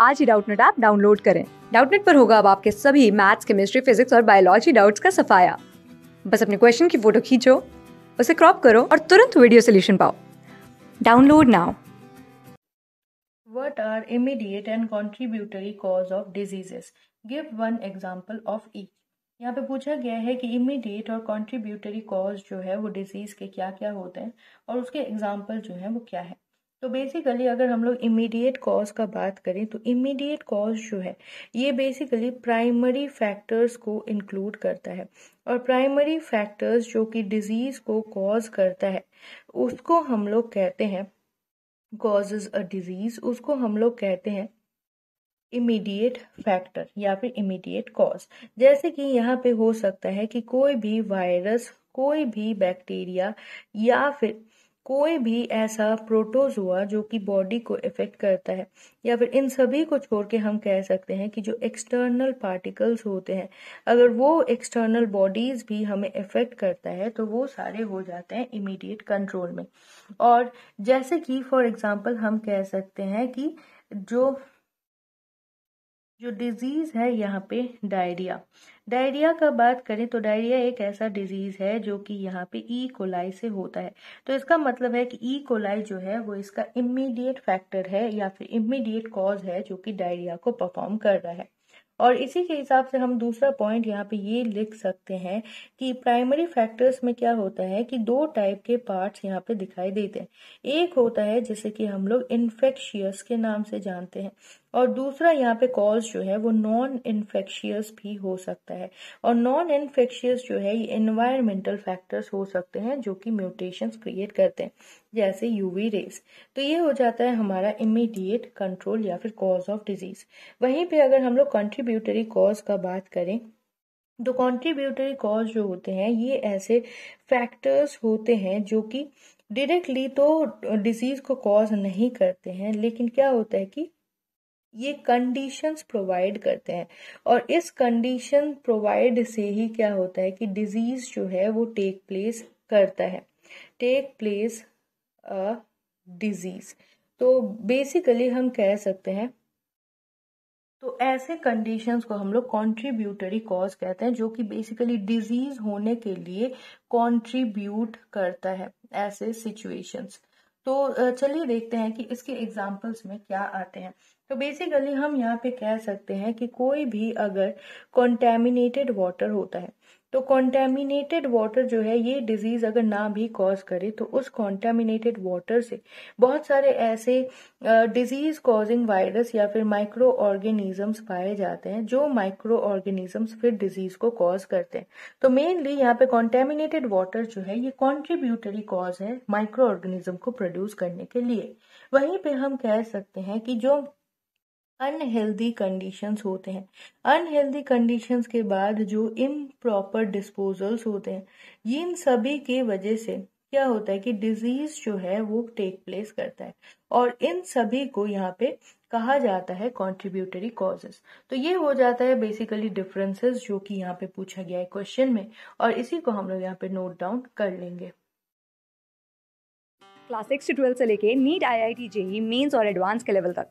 आज ही Doubtnut app download करें डाउटनेट पर होगा अब आपके सभी मैथ्स केमिस्ट्री फिजिक्स और बायोलॉजी डाउट्स का सफाया बस अपने क्वेश्चन की फोटो खींचो उसे क्रॉप करो और तुरंत वीडियो सोल्यूशन पाओ download now what are immediate and contributory cause of diseases give one example of each. यहाँ पे पूछा गया है कि इमीडिएट और कॉन्ट्रीब्यूटरी कॉज जो है वो डिजीज़ के क्या क्या होते हैं और उसके एग्जाम्पल जो है वो क्या है तो बेसिकली अगर हम लोग इमीडिएट कॉज का बात करें तो इमीडिएट कॉज जो है ये बेसिकली प्राइमरी फैक्टर्स को इंक्लूड करता है और प्राइमरी फैक्टर्स जो कि डिजीज़ को कॉज करता है उसको हम लोग कहते हैं कॉजेज अ डिजीज़ उसको हम लोग कहते हैं इमीडिएट फैक्टर या फिर इमीडिएट कॉज जैसे कि यहाँ पे हो सकता है कि कोई भी वायरस कोई भी बैक्टीरिया या फिर कोई भी ऐसा प्रोटोजोआ जो कि बॉडी को इफेक्ट करता है या फिर इन सभी को छोड़ के हम कह सकते हैं कि जो एक्सटर्नल पार्टिकल्स होते हैं अगर वो एक्सटर्नल बॉडीज भी हमें इफेक्ट करता है तो वो सारे हो जाते हैं इमीडिएट कंट्रोल में और जैसे कि फॉर एग्जांपल हम कह सकते हैं कि जो जो डिजीज़ है यहाँ पे डायरिया डायरिया का बात करें तो डायरिया एक ऐसा डिजीज़ है जो कि यहाँ पे ई e. कोलाई से होता है तो इसका मतलब है कि ई e. कोलाई जो है वो इसका इमीडिएट फैक्टर है या फिर इमीडिएट कॉज है जो कि डायरिया को परफॉर्म कर रहा है और इसी के हिसाब से हम दूसरा पॉइंट यहाँ पे ये लिख सकते हैं कि प्राइमरी फैक्टर्स में क्या होता है कि दो टाइप के पार्ट्स यहाँ पे दिखाई देते हैं एक होता है जैसे कि हम लोग इन्फेक्शियस के नाम से जानते हैं और दूसरा यहाँ पे कॉज जो है वो नॉन इन्फेक्शियस भी हो सकता है और नॉन इन्फेक्शियस जो है ये इन्वायरमेंटल फैक्टर्स हो सकते हैं जो कि म्यूटेशंस क्रिएट करते हैं जैसे यूवी रेस तो ये हो जाता है हमारा इमीडिएट कंट्रोल या फिर कॉज ऑफ डिजीज वहीं पे अगर हम लोग कंट्रीब्यूटरी कॉज का बात करें तो कॉन्ट्रीब्यूटरी कॉज जो होते हैं ये ऐसे फैक्टर्स होते हैं जो कि डायरेक्टली तो डिजीज को कॉज नहीं करते हैं लेकिन क्या होता है कि ये कंडीशंस प्रोवाइड करते हैं और इस कंडीशन प्रोवाइड से ही क्या होता है कि डिजीज जो है वो टेक प्लेस करता है टेक प्लेस अ डिजीज तो बेसिकली हम कह सकते हैं तो ऐसे कंडीशंस को हम लोग कॉन्ट्रीब्यूटरी कॉज कहते हैं जो कि बेसिकली डिजीज होने के लिए कॉन्ट्रीब्यूट करता है ऐसे सिचुएशंस तो चलिए देखते हैं कि इसके एग्जाम्पल्स में क्या आते हैं तो बेसिकली हम यहाँ पे कह सकते हैं कि कोई भी अगर कॉन्टेमिनेटेड वाटर होता है तो कॉन्टेमिनेटेड वाटर जो है ये डिजीज अगर ना भी कॉज करे तो उस कॉन्टेमिनेटेड वाटर से बहुत सारे ऐसे डिजीज कॉजिंग वायरस या फिर माइक्रो ऑर्गेनिजम्स पाए जाते हैं जो माइक्रो ऑर्गेनिजम्स फिर डिजीज को कॉज करते हैं तो मेनली यहाँ पे कॉन्टेमिनेटेड वाटर जो है ये कॉन्ट्रीब्यूटरी कॉज है माइक्रो ऑर्गेनिज्म को प्रोड्यूस करने के लिए वहीं पे हम कह सकते हैं कि जो अनहेल्दी कंडीशंस होते हैं अनहेल्दी कंडीशंस के बाद जो इम्प्रॉपर डिस्पोजल्स होते हैं ये इन सभी के वजह से क्या होता है कि डिजीज जो है वो टेक प्लेस करता है और इन सभी को यहाँ पे कहा जाता है कॉन्ट्रीब्यूटरी कॉजेस तो ये हो जाता है बेसिकली डिफरेंसेस जो कि यहाँ पे पूछा गया है क्वेश्चन में और इसी को हम लोग यहाँ पे नोट डाउन कर लेंगे क्लास सिक्स से लेके NEET I I T JEE mains और एडवांस के लेवल तक